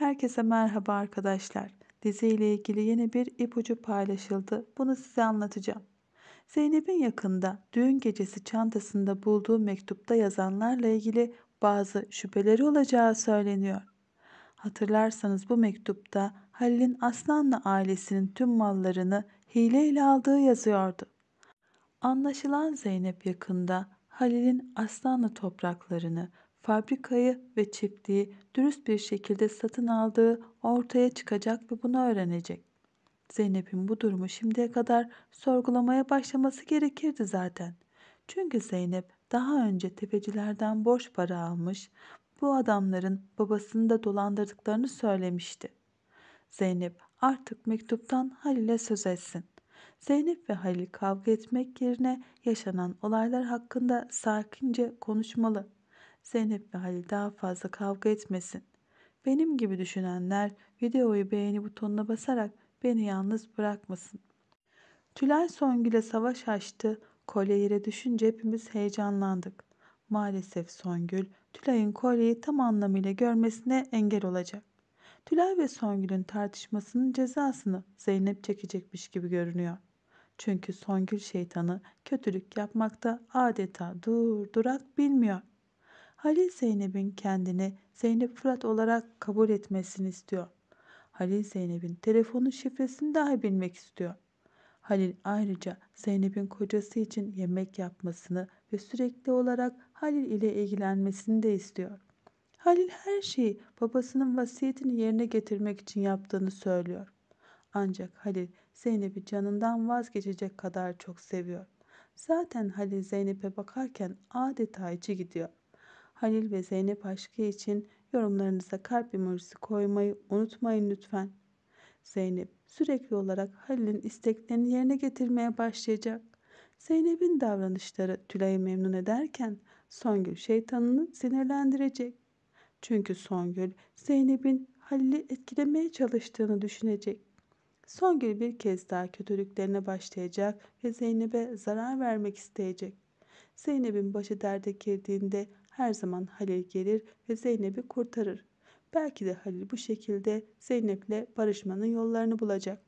Herkese merhaba arkadaşlar. Dizi ile ilgili yeni bir ipucu paylaşıldı. Bunu size anlatacağım. Zeynep'in yakında düğün gecesi çantasında bulduğu mektupta yazanlarla ilgili bazı şüpheleri olacağı söyleniyor. Hatırlarsanız bu mektupta Halil'in Aslanlı ailesinin tüm mallarını hileyle aldığı yazıyordu. Anlaşılan Zeynep yakında Halil'in Aslanlı topraklarını fabrikayı ve çiftliği dürüst bir şekilde satın aldığı ortaya çıkacak ve bunu öğrenecek. Zeynep'in bu durumu şimdiye kadar sorgulamaya başlaması gerekirdi zaten. Çünkü Zeynep daha önce tepecilerden borç para almış, bu adamların babasını da dolandırdıklarını söylemişti. Zeynep artık mektuptan Halil'e söz etsin. Zeynep ve Halil kavga etmek yerine yaşanan olaylar hakkında sakince konuşmalı Zeynep ve Halil daha fazla kavga etmesin. Benim gibi düşünenler videoyu beğeni butonuna basarak beni yalnız bırakmasın. Tülay Songül ile savaş açtı. Kolye yere düşünce hepimiz heyecanlandık. Maalesef Songül, Tülay'ın kolyeyi tam anlamıyla görmesine engel olacak. Tülay ve Songül'ün tartışmasının cezasını Zeynep çekecekmiş gibi görünüyor. Çünkü Songül şeytanı kötülük yapmakta adeta dur durak bilmiyor. Halil Zeynep'in kendini Zeynep Fırat olarak kabul etmesini istiyor. Halil Zeynep'in telefonun şifresini dahi bilmek istiyor. Halil ayrıca Zeynep'in kocası için yemek yapmasını ve sürekli olarak Halil ile ilgilenmesini de istiyor. Halil her şeyi babasının vasiyetini yerine getirmek için yaptığını söylüyor. Ancak Halil Zeynep'i canından vazgeçecek kadar çok seviyor. Zaten Halil Zeynep'e bakarken adeta içi gidiyor. Halil ve Zeynep aşkı için yorumlarınıza kalp emojisi koymayı unutmayın lütfen. Zeynep sürekli olarak Halil'in isteklerini yerine getirmeye başlayacak. Zeynep'in davranışları Tülay'ı memnun ederken Songül şeytanını sinirlendirecek. Çünkü Songül Zeynep'in Halil'i etkilemeye çalıştığını düşünecek. Songül bir kez daha kötülüklerine başlayacak ve Zeynep'e zarar vermek isteyecek. Zeynep'in başı derde girdiğinde her zaman Halil gelir ve Zeynep'i kurtarır. Belki de Halil bu şekilde Zeynep'le barışmanın yollarını bulacak.